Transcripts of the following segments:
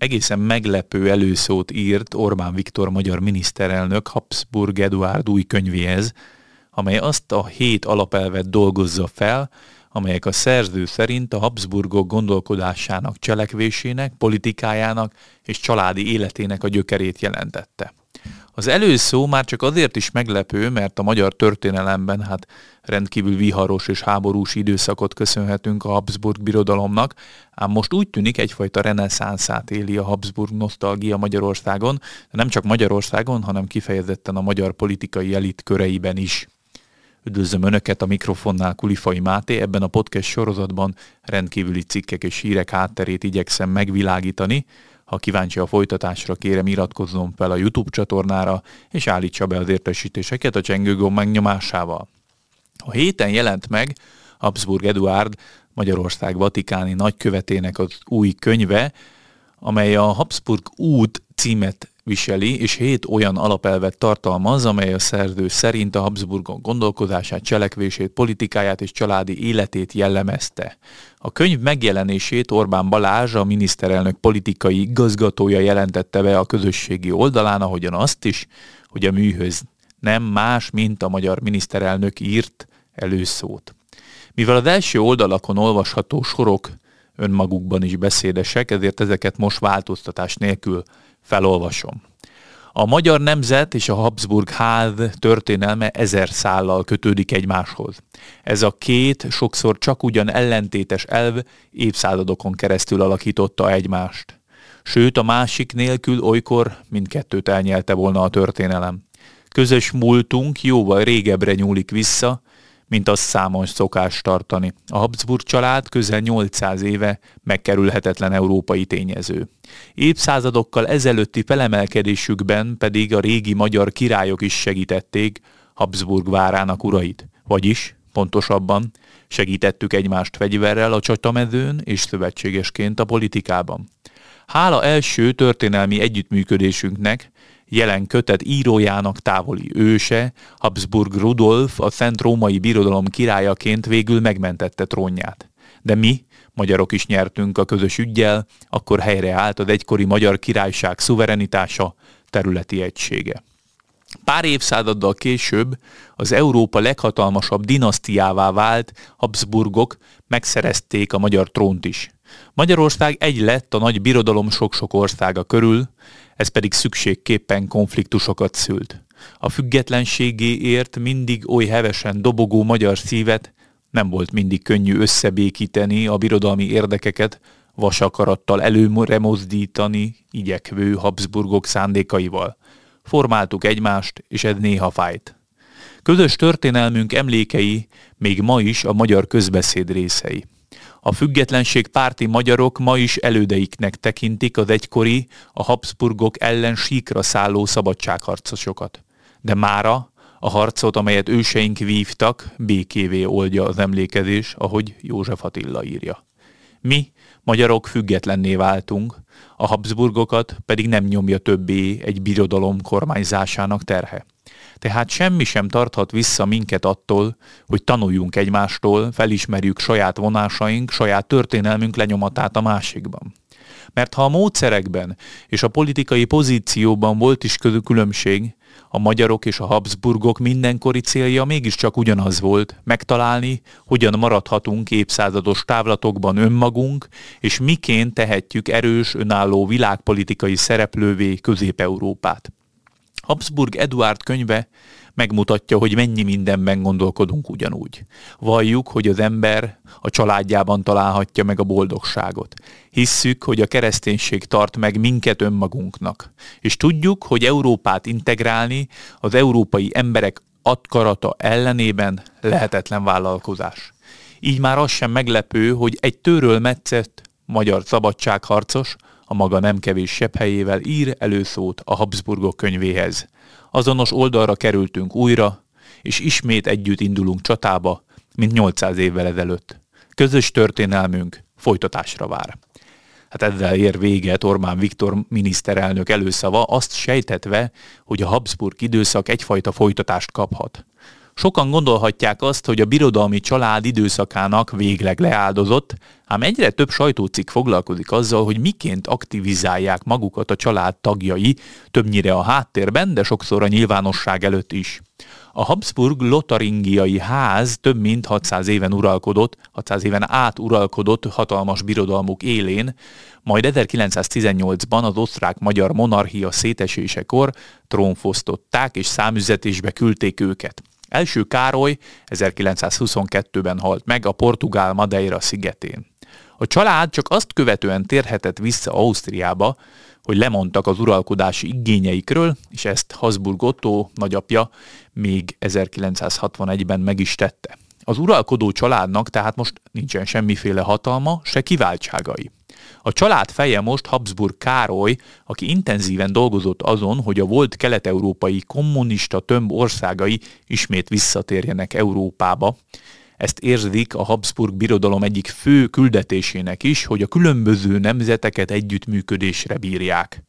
egészen meglepő előszót írt Orbán Viktor magyar miniszterelnök Habsburg Eduard új könyvéhez, amely azt a hét alapelvet dolgozza fel, amelyek a szerző szerint a Habsburgok gondolkodásának, cselekvésének, politikájának és családi életének a gyökerét jelentette. Az előszó már csak azért is meglepő, mert a magyar történelemben hát rendkívül viharos és háborús időszakot köszönhetünk a Habsburg birodalomnak, ám most úgy tűnik egyfajta reneszánszát éli a Habsburg nosztalgia Magyarországon, de nem csak Magyarországon, hanem kifejezetten a magyar politikai elit köreiben is. Üdvözlöm Önöket a mikrofonnál Kulifai Máté, ebben a podcast sorozatban rendkívüli cikkek és hírek hátterét igyekszem megvilágítani, ha kíváncsi a folytatásra, kérem iratkozzon fel a YouTube csatornára, és állítsa be az értesítéseket a csengőgomb megnyomásával. A héten jelent meg Habsburg Eduard Magyarország vatikáni nagykövetének az új könyve, amely a Habsburg út címet viseli, és hét olyan alapelvet tartalmaz, amely a szerző szerint a Habsburgon gondolkodását, cselekvését, politikáját és családi életét jellemezte. A könyv megjelenését Orbán Balázs, a miniszterelnök politikai igazgatója jelentette be a közösségi oldalán, ahogyan azt is, hogy a műhöz nem más, mint a magyar miniszterelnök írt előszót. Mivel az első oldalakon olvasható sorok önmagukban is beszédesek, ezért ezeket most változtatás nélkül Felolvasom. A magyar nemzet és a Habsburg ház történelme ezer szállal kötődik egymáshoz. Ez a két sokszor csak ugyan ellentétes elv évszázadokon keresztül alakította egymást. Sőt, a másik nélkül olykor mindkettőt elnyelte volna a történelem. Közös múltunk jóval régebbre nyúlik vissza, mint azt számon szokás tartani. A Habsburg család közel 800 éve megkerülhetetlen európai tényező. Évszázadokkal ezelőtti felemelkedésükben pedig a régi magyar királyok is segítették Habsburg várának urait, vagyis Pontosabban, segítettük egymást fegyverrel a csatamedőn és szövetségesként a politikában. Hála első történelmi együttműködésünknek jelen kötet írójának távoli őse, Habsburg Rudolf a Szent Római Birodalom királyaként végül megmentette trónját. De mi, magyarok is nyertünk a közös ügyjel, akkor helyreállt az egykori magyar királyság szuverenitása, területi egysége. Pár évszázaddal később az Európa leghatalmasabb dinasztiává vált Habsburgok megszerezték a magyar trónt is. Magyarország egy lett a nagy birodalom sok-sok országa körül, ez pedig szükségképpen konfliktusokat szült. A függetlenségéért mindig oly hevesen dobogó magyar szívet nem volt mindig könnyű összebékíteni a birodalmi érdekeket, vasakarattal előre mozdítani igyekvő Habsburgok szándékaival. Formáltuk egymást, és ez néha fájt. Közös történelmünk emlékei még ma is a magyar közbeszéd részei. A függetlenség párti magyarok ma is elődeiknek tekintik az egykori, a Habsburgok ellen síkra szálló szabadságharcosokat. De mára a harcot, amelyet őseink vívtak, békévé oldja az emlékezés, ahogy József Attila írja. Mi, magyarok függetlenné váltunk, a Habsburgokat pedig nem nyomja többé egy birodalom kormányzásának terhe. Tehát semmi sem tarthat vissza minket attól, hogy tanuljunk egymástól, felismerjük saját vonásaink, saját történelmünk lenyomatát a másikban. Mert ha a módszerekben és a politikai pozícióban volt is különbség, a magyarok és a Habsburgok mindenkori célja mégiscsak ugyanaz volt, megtalálni, hogyan maradhatunk évszázados távlatokban önmagunk, és miként tehetjük erős, önálló világpolitikai szereplővé Közép-Európát. Habsburg Eduard könyve megmutatja, hogy mennyi mindenben gondolkodunk ugyanúgy. Valljuk, hogy az ember a családjában találhatja meg a boldogságot. Hisszük, hogy a kereszténység tart meg minket önmagunknak. És tudjuk, hogy Európát integrálni az európai emberek atkarata ellenében lehetetlen vállalkozás. Így már az sem meglepő, hogy egy tőről metszett magyar szabadságharcos, a maga nem kevés sebb helyével ír előszót a Habsburgok könyvéhez. Azonos oldalra kerültünk újra, és ismét együtt indulunk csatába, mint 800 évvel ezelőtt. Közös történelmünk folytatásra vár. Hát ezzel ér véget Ormán Viktor miniszterelnök előszava, azt sejtetve, hogy a Habsburg időszak egyfajta folytatást kaphat. Sokan gondolhatják azt, hogy a birodalmi család időszakának végleg leáldozott, ám egyre több sajtócikk foglalkozik azzal, hogy miként aktivizálják magukat a család tagjai, többnyire a háttérben, de sokszor a nyilvánosság előtt is. A Habsburg Lotaringiai ház több mint 600 éven uralkodott, 600 éven át uralkodott hatalmas birodalmuk élén, majd 1918-ban az osztrák-magyar monarchia szétesésekor trónfosztották és számüzetésbe küldték őket. Első Károly 1922-ben halt meg a portugál Madeira szigetén. A család csak azt követően térhetett vissza Ausztriába, hogy lemondtak az uralkodási igényeikről, és ezt Habsburg Otto nagyapja még 1961-ben meg is tette. Az uralkodó családnak tehát most nincsen semmiféle hatalma, se kiváltságai. A család feje most Habsburg Károly, aki intenzíven dolgozott azon, hogy a volt kelet-európai kommunista tömb országai ismét visszatérjenek Európába. Ezt érzik a Habsburg birodalom egyik fő küldetésének is, hogy a különböző nemzeteket együttműködésre bírják.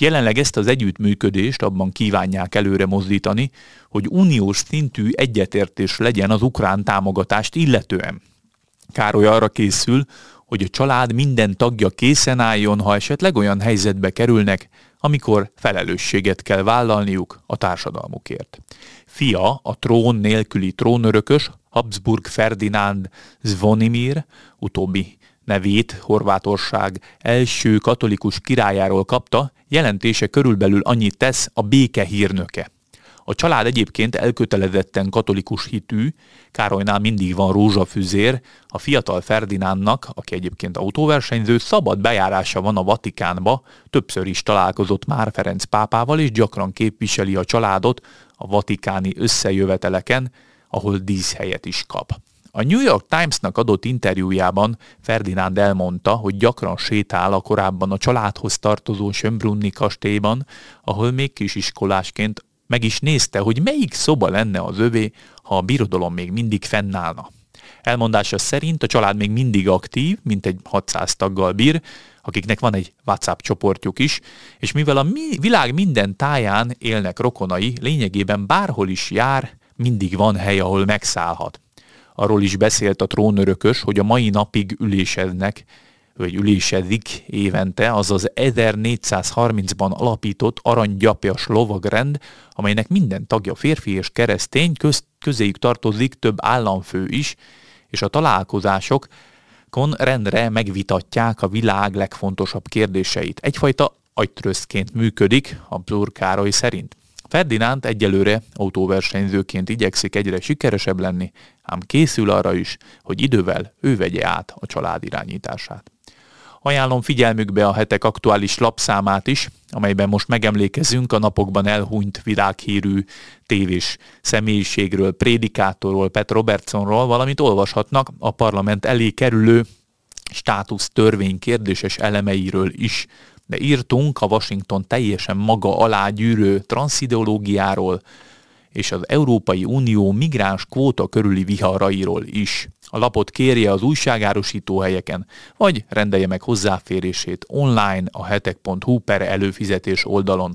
Jelenleg ezt az együttműködést abban kívánják előre mozdítani, hogy uniós szintű egyetértés legyen az ukrán támogatást illetően. Károly arra készül, hogy a család minden tagja készen álljon, ha esetleg olyan helyzetbe kerülnek, amikor felelősséget kell vállalniuk a társadalmukért. Fia, a trón nélküli trónörökös, Habsburg Ferdinánd Zvonimir, utóbbi nevét Horvátország első katolikus királyáról kapta, jelentése körülbelül annyit tesz a béke hírnöke. A család egyébként elkötelezetten katolikus hitű, Károlynál mindig van rózsafüzér, a fiatal Ferdinándnak, aki egyébként autóversenyző, szabad bejárása van a Vatikánba, többször is találkozott már Ferenc pápával, és gyakran képviseli a családot a vatikáni összejöveteleken, ahol díszhelyet is kap. A New York Times-nak adott interjújában Ferdinánd elmondta, hogy gyakran sétál a korábban a családhoz tartozó Sönbrunni kastélyban, ahol még kisiskolásként meg is nézte, hogy melyik szoba lenne az övé, ha a birodalom még mindig fennállna. Elmondása szerint a család még mindig aktív, mint egy 600 taggal bír, akiknek van egy WhatsApp csoportjuk is, és mivel a mi, világ minden táján élnek rokonai, lényegében bárhol is jár, mindig van hely, ahol megszállhat. Arról is beszélt a trónörökös, hogy a mai napig üléseznek, hogy ülésedik évente, az az 1430-ban alapított aranygyapjas lovagrend, amelynek minden tagja férfi és keresztény, köz, közéjük tartozik több államfő is, és a találkozások kon rendre megvitatják a világ legfontosabb kérdéseit. Egyfajta agytröszként működik, a Blur Károly szerint. Ferdinánd egyelőre autóversenyzőként igyekszik egyre sikeresebb lenni, ám készül arra is, hogy idővel ő vegye át a család irányítását. Ajánlom figyelmükbe a hetek aktuális lapszámát is, amelyben most megemlékezünk a napokban elhunyt világhírű tévés személyiségről, prédikátorról, Pet Robertsonról, valamint olvashatnak a parlament elé kerülő státusz törvény kérdéses elemeiről is. De írtunk a Washington teljesen maga alá gyűrő transzideológiáról, és az Európai Unió migráns kvóta körüli viharairól is. A lapot kérje az újságárusító helyeken, vagy rendelje meg hozzáférését online a hetek.hu per előfizetés oldalon.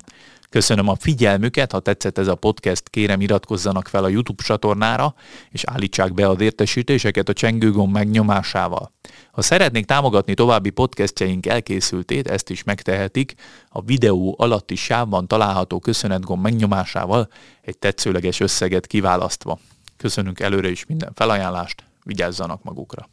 Köszönöm a figyelmüket, ha tetszett ez a podcast, kérem iratkozzanak fel a YouTube csatornára, és állítsák be az értesítéseket a csengőgomb megnyomásával. Ha szeretnék támogatni további podcastjaink elkészültét, ezt is megtehetik a videó alatti sávban található köszönetgomb megnyomásával egy tetszőleges összeget kiválasztva. Köszönünk előre is minden felajánlást, vigyázzanak magukra.